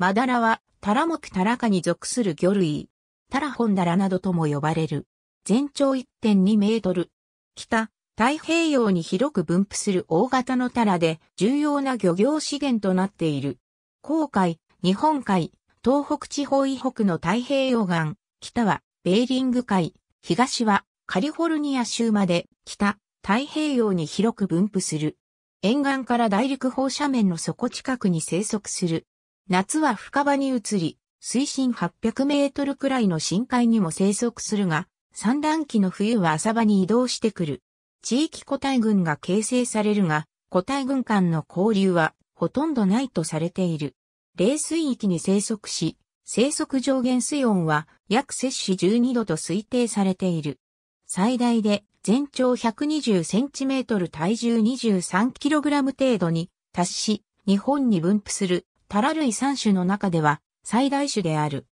マダラは、タラ目タラ科に属する魚類。タラホンダラなどとも呼ばれる。全長1.2メートル。北、太平洋に広く分布する大型のタラで重要な漁業資源となっている。航海、日本海、東北地方以北の太平洋岸、北はベーリング海、東はカリフォルニア州まで北、太平洋に広く分布する。沿岸から大陸放射面の底近くに生息する夏は深場に移り、水深800メートルくらいの深海にも生息するが、産卵期の冬は浅場に移動してくる。地域個体群が形成されるが、個体群間の交流はほとんどないとされている。冷水域に生息し、生息上限水温は約摂氏12度と推定されている。最大で全長1 2 0トル体重2 3ラム程度に達し、日本に分布するタラ類3種の中では最大種である。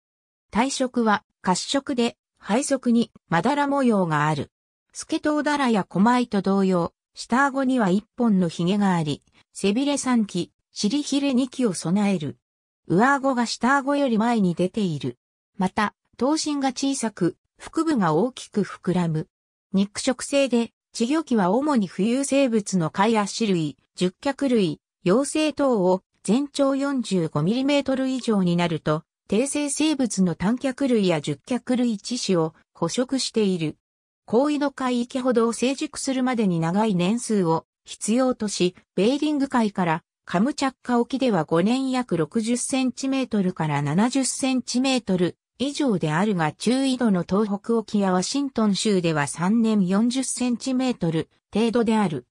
体色は褐色で、背側にまだら模様がある。スケトウダラやコマイと同様、下顎には一本のヒゲがあり、背びれ3期、尻ひれ2期を備える。上顎が下顎より前に出ている。また、頭身が小さく、腹部が大きく膨らむ。肉食性で、稚魚期は主に浮遊生物の貝足類、十脚類、幼生等を全長 45mm 以上になると、低生生物の短脚類や十脚類致死を捕食している。高為の海域ほど成熟するまでに長い年数を必要とし、ベーリング海からカムチャッカ沖では5年約60センチメートルから70センチメートル以上であるが中緯度の東北沖やワシントン州では3年40センチメートル程度である。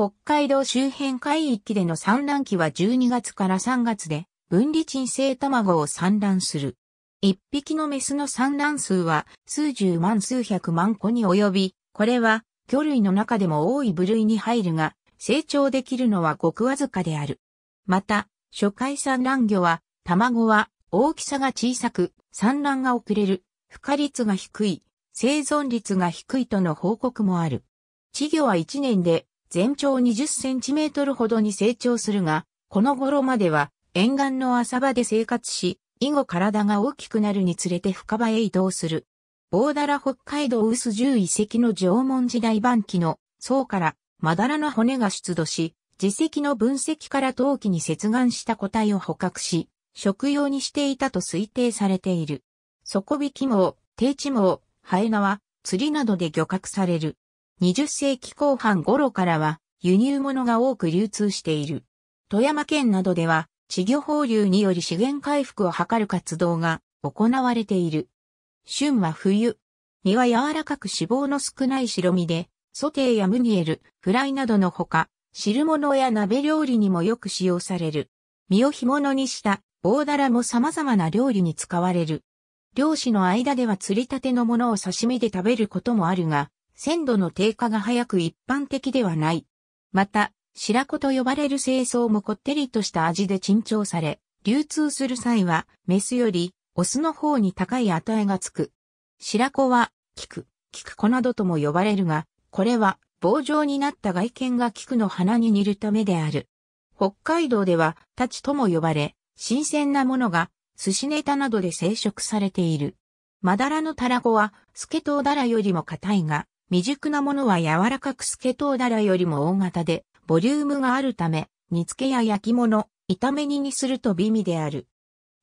北海道周辺海域での産卵期は12月から3月で、分離鎮静卵を産卵する。一匹のメスの産卵数は数十万数百万個に及び、これは魚類の中でも多い部類に入るが、成長できるのはごくわずかである。また、初回産卵魚は、卵は大きさが小さく、産卵が遅れる、孵化率が低い、生存率が低いとの報告もある。稚魚は1年で全長20センチメートルほどに成長するが、この頃までは沿岸の浅場で生活し、以後体が大きくなるにつれて深場へ移動する。大だら北海道ス獣遺跡の縄文時代晩期の層からまだらの骨が出土し、自石の分析から陶器に接岸した個体を捕獲し、食用にしていたと推定されている。底引き網、低地網、ハエ縄、釣りなどで漁獲される。20世紀後半頃からは輸入物が多く流通している。富山県などでは稚魚放流により資源回復を図る活動が行われている。旬は冬。身は柔らかく脂肪の少ない白身で、ソテーやムニエル、フライなどのほか、汁物や鍋料理にもよく使用される。身を干物にした大だらも様々な料理に使われる。漁師の間では釣りたてのものを刺身で食べることもあるが、鮮度の低下が早く一般的ではない。また、白子と呼ばれる清掃もこってりとした味で珍重され、流通する際は、メスより、オスの方に高い値がつく。白子は、菊、菊子などとも呼ばれるが、これは、棒状になった外見が菊の花に似るためである。北海道では、タチとも呼ばれ、新鮮なものが、寿司ネタなどで生殖されている。マダラのタラコは、スケトウダラよりも硬いが、未熟なものは柔らかくスケトウダラよりも大型で、ボリュームがあるため、煮付けや焼き物、炒め煮にすると美味である。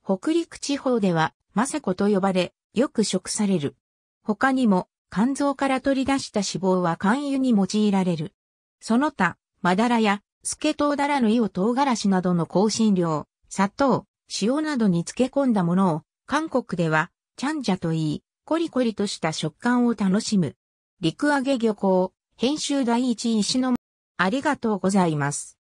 北陸地方では、マサコと呼ばれ、よく食される。他にも、肝臓から取り出した脂肪は肝油に用いられる。その他、マダラや、スケトウダラの胃を唐辛子などの香辛料、砂糖、塩などに漬け込んだものを、韓国では、チャンジャと言い、コリコリとした食感を楽しむ。陸揚げ漁港、編集第一石の、ありがとうございます。